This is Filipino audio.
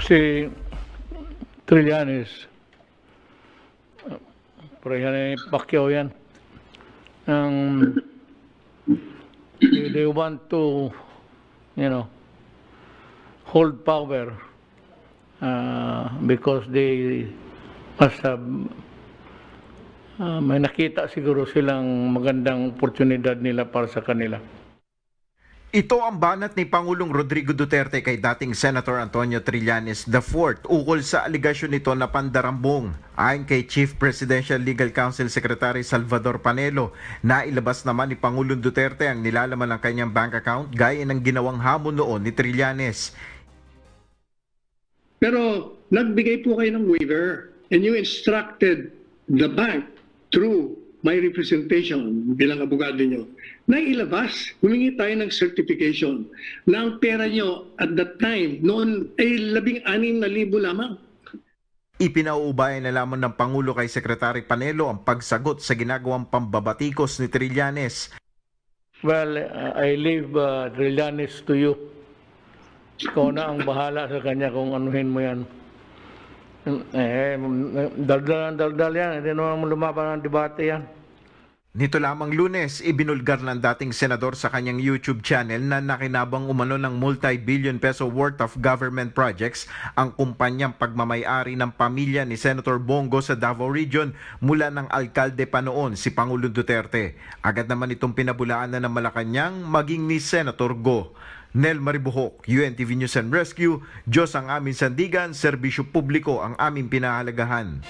si Trillanes, pero yan ay Pacquiao yan, um, they, want to, you know, hold power uh, because they must have uh, may nakita siguro silang magandang oportunidad nila para sa kanila. Ito ang banat ni Pangulong Rodrigo Duterte kay dating Senator Antonio Trillanes IV ukol sa aligasyon nito na pandarambong. Ayon kay Chief Presidential Legal Counsel Secretary Salvador Panelo, nailabas naman ni Pangulong Duterte ang nilalaman ng kanyang bank account gaya ng ginawang hamon noon ni Trillanes. Pero nagbigay po kayo ng waiver and you instructed the bank through may representation bilang abogado nyo, na ilabas, humingi tayo ng certification na ang pera nyo at that time, noon ay labing anim na libo lamang. Ipinauubayan na lamang ng Pangulo kay Sekretary Panelo ang pagsagot sa ginagawang pambabatikos ni Trillanes. Well, uh, I leave uh, Trillanes to you. Ikaw na ang bahala sa kanya kung anuhin mo yan. Eh, eh, daldal daldal yan. Hindi naman lumaban ng debate yan. Nito lamang lunes, ibinulgar ng dating senador sa kanyang YouTube channel na nakinabang umano ng multi-billion peso worth of government projects ang kumpanyang pagmamayari ng pamilya ni Senator Bongo sa Davao Region mula ng alkalde pa noon si Pangulong Duterte. Agad naman itong pinabulaan na ng Malacanang maging ni Senator Go. Nel Maribuhok, UNTV News and Rescue, Diyos ang aming sandigan, serbisyo publiko ang aming pinahalagahan.